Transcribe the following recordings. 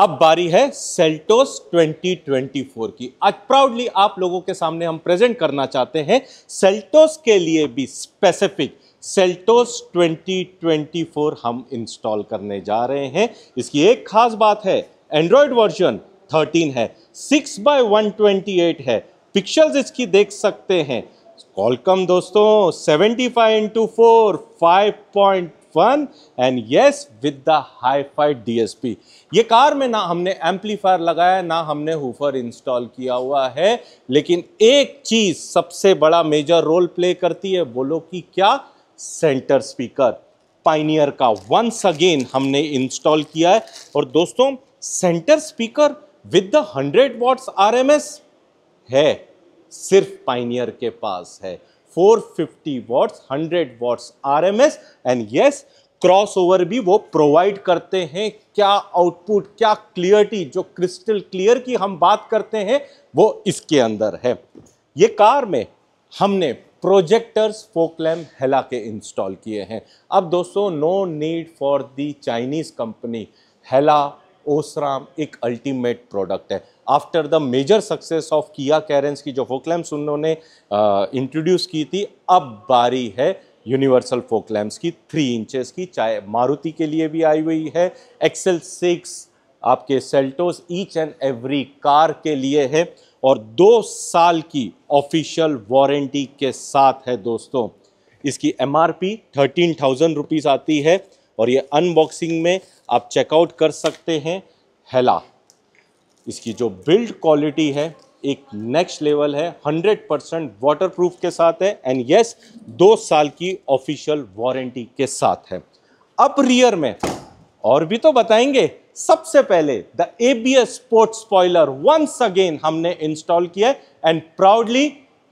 अब बारी है सेल्टोस 2024 की आज प्राउडली आप लोगों के सामने हम प्रेजेंट करना चाहते हैं सेल्टोस के लिए भी स्पेसिफिक सेल्टोस 2024 हम इंस्टॉल करने जा रहे हैं इसकी एक खास बात है एंड्रॉयड वर्जन 13 है 6 बाय 128 है पिक्सल्स इसकी देख सकते हैं कॉलकम दोस्तों 75 five into four five point F1 and yes with the hi fi DSP ये कार में ना हमने एम्पलीफायर लगाया ना हमने हुफर इंस्टॉल किया हुआ है लेकिन एक चीज सबसे बड़ा मेजर रोल प्ले करती है बोलो कि क्या सेंटर स्पीकर पाइनियर का वंस अगेन हमने इंस्टॉल किया है और दोस्तों centre speaker with the hundred watts RMS है सिर्फ पाइनियर के पास है 450 watts 100 watts RMS and yes crossover भी वो प्रोवाइड करते हैं क्या आउटपुट क्या क्लियरिटी जो क्रिस्टल क्लियर की हम बात करते हैं वो इसके अंदर है ये कार में हमने प्रोजेक्टर्स फोकलैम हेला के इंस्टॉल किए हैं अब दोस्तों no need for the Chinese company Hella Osram एक अल्टीमेट प्रोडक्ट है after the major success of Kia Carens की जो फोक लैम्प्स उन्होंने इंट्रोड्यूस की थी अब बारी है यूनिवर्सल फोक लैम्प्स की थ्री इंचेस की चाहे मारुति के लिए भी आई हुई है एक्सेल सिक्स आपके Seltos each and every car के लिए है और दो साल की ऑफिशियल वारंटी के साथ है दोस्तों इसकी M R P thirteen thousand rupees आती है और ये अनबॉक्सिंग में आप चेकआउट कर सकते हैं हेला इसकी जो बिल्ड क्वालिटी है एक नेक्स्ट लेवल है 100 परसेंट वाटर के साथ है एंड यस दो साल की ऑफिशियल वारंटी के साथ है अब रियर में और भी तो बताएंगे सबसे पहले the ABS sport spoiler once again हमने इंस्टॉल किया एंड प्राउडली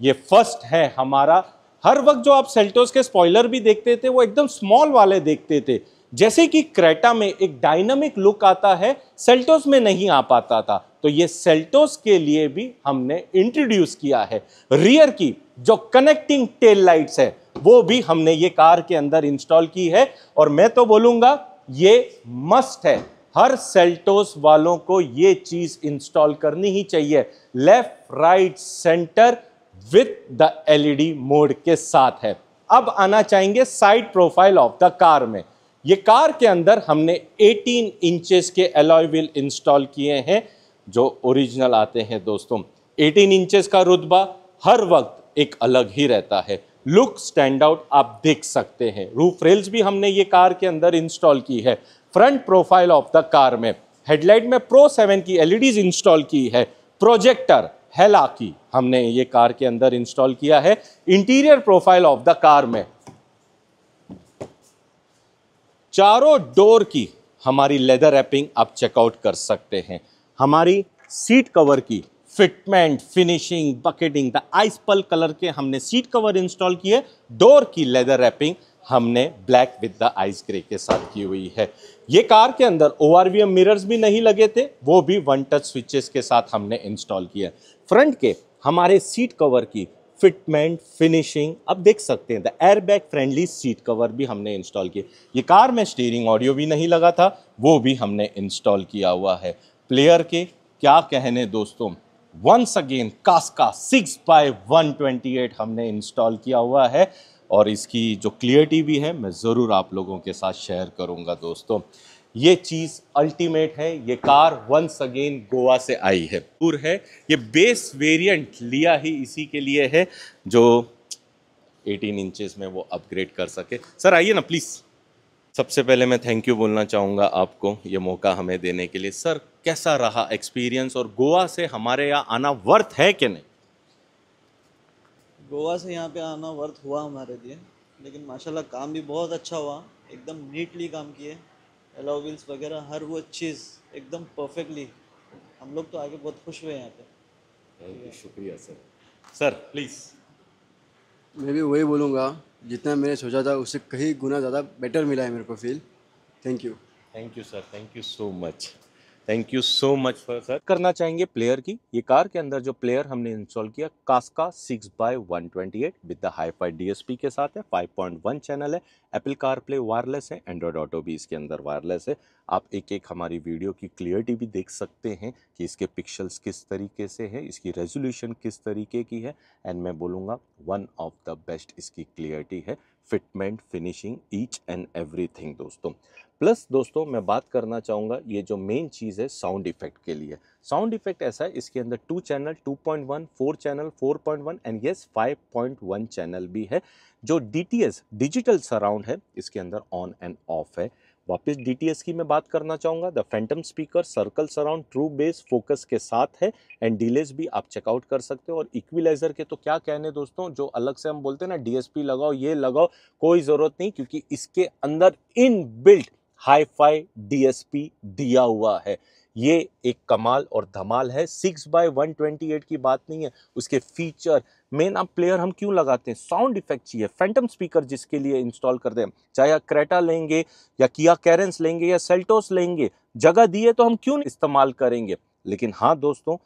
ये फर्स्ट है हमारा हर वक्त जो आप सेल्टोस के स्पॉइलर भी देखते थे वो एकदम स्मॉल वाले देखते थे जैसे कि क्रेटा में एक डायनामिक लुक आता है सेल्टोस में नहीं आ पाता था तो ये सेल्टोस के लिए भी हमने इंट्रोड्यूस किया है रियर की जो कनेक्टिंग टेल लाइट्स है वो भी हमने ये कार के अंदर इंस्टॉल की है और मैं तो बोलूंगा ये मस्ट है हर सेल्टोस वालों को ये चीज़ इंस्टॉल करनी ही चाहिए left right centre with the LED mode के साथ है अब आना चाहेंगे side profile of the car में ये कार के अंदर हमने 18 इंचेस के एलॉय व्हील इंस्टॉल किए हैं जो ओरिजिनल आते हैं दोस्तों एटीन इंचेस का रुतबा हर वक्त एक अलग ही रहता है लुक स्टैंड आउट आप देख सकते हैं रूफ रेल्स भी हमने ये कार के अंदर इंस्टॉल की है front profile of the car में हेडलाइट में प्रो सेवन की एलईडीज इंस्टॉल e की है प्रोजेक्टर हेला की हमने ये कार के अंदर इंस्टॉल किया है interior profile of the car में चारों डोर की हमारी लेदर रैपिंग आप चेकआउट कर सकते हैं हमारी सीट कवर की fitment finishing bucketing the ice pearl colour के हमने सीट कवर इंस्टॉल किए डोर की लेदर रैपिंग हमने black with the ice grey के साथ की हुई है ये कार के अंदर O R V M mirrors भी नहीं लगे थे वो भी वन टच स्विचेस के साथ हमने इंस्टॉल किया फ्रंट के हमारे सीट कवर की फिटमेंट फिनिशिंग अब देख सकते हैं the airbag friendly seat cover भी हमने इंस्टॉल किए ये कार में स्टीयरिंग ऑडियो भी नहीं लगा था वो भी हमने इंस्टॉल किया हुआ है प्लेयर के क्या कहने दोस्तों once again Kaska six by one twenty eight हमने इंस्टॉल किया हुआ है और इसकी जो क्लियरिटी भी है मैं ज़रूर आप लोगों के साथ शेयर करूँगा दोस्तों ये चीज़ अल्टीमेट है ये कार वंस अगेन गोवा से आई है टूर है ये बेस वेरिएंट लिया ही इसी के लिए है जो 18 इंचेस में वो अपग्रेड कर सके सर आइए ना प्लीज़ सबसे पहले मैं थैंक यू बोलना चाहूँगा आपको ये मौका हमें देने के लिए सर कैसा रहा एक्सपीरियंस और गोवा से हमारे यहाँ आना वर्थ है कि नहीं गोवा से यहाँ पे आना वर्थ हुआ हमारे लिए लेकिन माशाल्लाह काम भी बहुत अच्छा हुआ एकदम नीटली काम किए एलोविल्स वगैरह हर वो चीज़ एकदम परफेक्टली हम लोग तो आगे बहुत खुश हुए यहाँ पे शुक्रिया सर सर प्लीज़ मैं भी वही बोलूँगा जितना मैंने सोचा था उससे कहीं गुना ज़्यादा बेटर मिला है मेरे को feel thank you thank you sir thank you so much thank you so much for sir करना चाहेंगे प्लेयर की ये कार के अंदर जो प्लेयर हमने इंस्टॉल किया Kaska six by one twenty eight with the hi five D के साथ है फाइव पॉइंट वन चैनल है एप्पल कार प्ले वायरलेस है एंड्रॉयड ऑटो भी इसके अंदर वायरलेस है आप एक एक हमारी वीडियो की क्लियरिटी भी देख सकते हैं कि इसके पिक्सल्स किस तरीके से है इसकी रेजोल्यूशन किस तरीके की है एंड मैं बोलूँगा वन ऑफ द बेस्ट इसकी क्लियरिटी है fitment finishing each and everything दोस्तों प्लस दोस्तों मैं बात करना चाहूँगा ये जो मेन चीज़ है साउंड इफेक्ट के लिए साउंड इफेक्ट ऐसा है इसके अंदर two channel 2.1 four channel four point one and yes five point one channel भी है जो डी डिजिटल सराउंड है इसके अंदर ऑन एंड ऑफ है वापस डी की मैं बात करना चाहूँगा the phantom speaker circle surround true bass focus के साथ है एंड डीलेस भी आप चेकआउट कर सकते हो और इक्विलाइजर के तो क्या कहने दोस्तों जो अलग से हम बोलते हैं ना डीएसपी लगाओ ये लगाओ कोई ज़रूरत नहीं क्योंकि इसके अंदर in built hi fi DSP दिया हुआ है ये एक कमाल और धमाल है six by one twenty eight की बात नहीं है उसके फीचर मेन आप प्लेयर हम क्यों लगाते हैं साउंड इफेक्ट चाहिए फैंटम स्पीकर जिसके लिए इंस्टॉल कर दें चाहे आप क्रेटा लेंगे या किया कैरेंस लेंगे या सेल्टोस लेंगे जगह दिए तो हम क्यों इस्तेमाल करेंगे लेकिन हाँ दोस्तों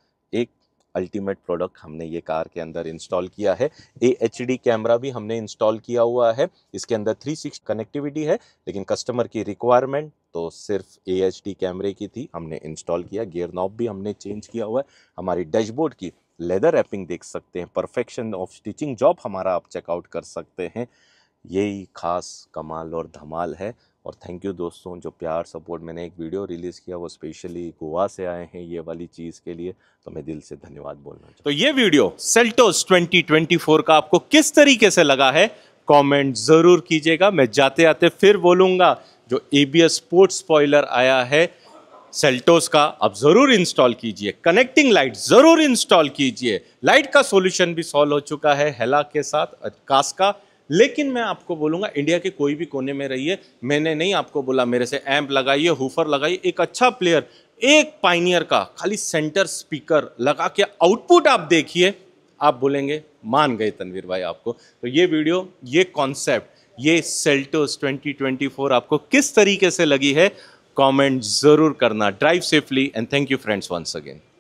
एक अल्टीमेट प्रोडक्ट हमने ये कार के अंदर इंस्टॉल किया है ए एच डी कैमरा भी हमने इंस्टॉल किया हुआ है इसके अंदर थ्री सिक्स कनेक्टिविटी है लेकिन कस्टमर की रिक्वायरमेंट तो सिर्फ ए एच डी कैमरे की थी हमने इंस्टॉल किया गियर नॉब भी हमने चेंज किया हुआ है हमारी डैशबोर्ड की लेदर रैपिंग देख सकते हैं परफेक्शन ऑफ स्टिचिंग जॉब हमारा आप चेकआउट कर सकते हैं यही खास कमाल और धमाल है और थैंक यू दोस्तों जो प्यार सपोर्ट मैंने एक वीडियो रिलीज़ किया वो स्पेशली गोवा से आए हैं ये वाली चीज़ के लिए तो मैं दिल से धन्यवाद बोलना तो ये वीडियो सेल्टोस 2024 का आपको किस तरीके से लगा है कमेंट ज़रूर कीजिएगा मैं जाते आते फिर बोलूँगा जो A B S sports spoiler आया है सेल्टोस का आप ज़रूर इंस्टॉल कीजिए कनेक्टिंग लाइट ज़रूर इंस्टॉल कीजिए लाइट का सोल्यूशन भी सॉल्व हो चुका है हेला के साथ कास्का का लेकिन मैं आपको बोलूंगा इंडिया के कोई भी कोने में रहिए मैंने नहीं आपको बोला मेरे से एम्प लगाइए हुफर लगाइए एक अच्छा प्लेयर एक पाइनियर का खाली सेंटर स्पीकर लगा के आउटपुट आप देखिए आप बोलेंगे मान गए तनवीर भाई आपको तो ये वीडियो ये कॉन्सेप्ट ये सेल्टोस 2024 आपको किस तरीके से लगी है कमेंट ज़रूर करना drive safely and thank you friends once again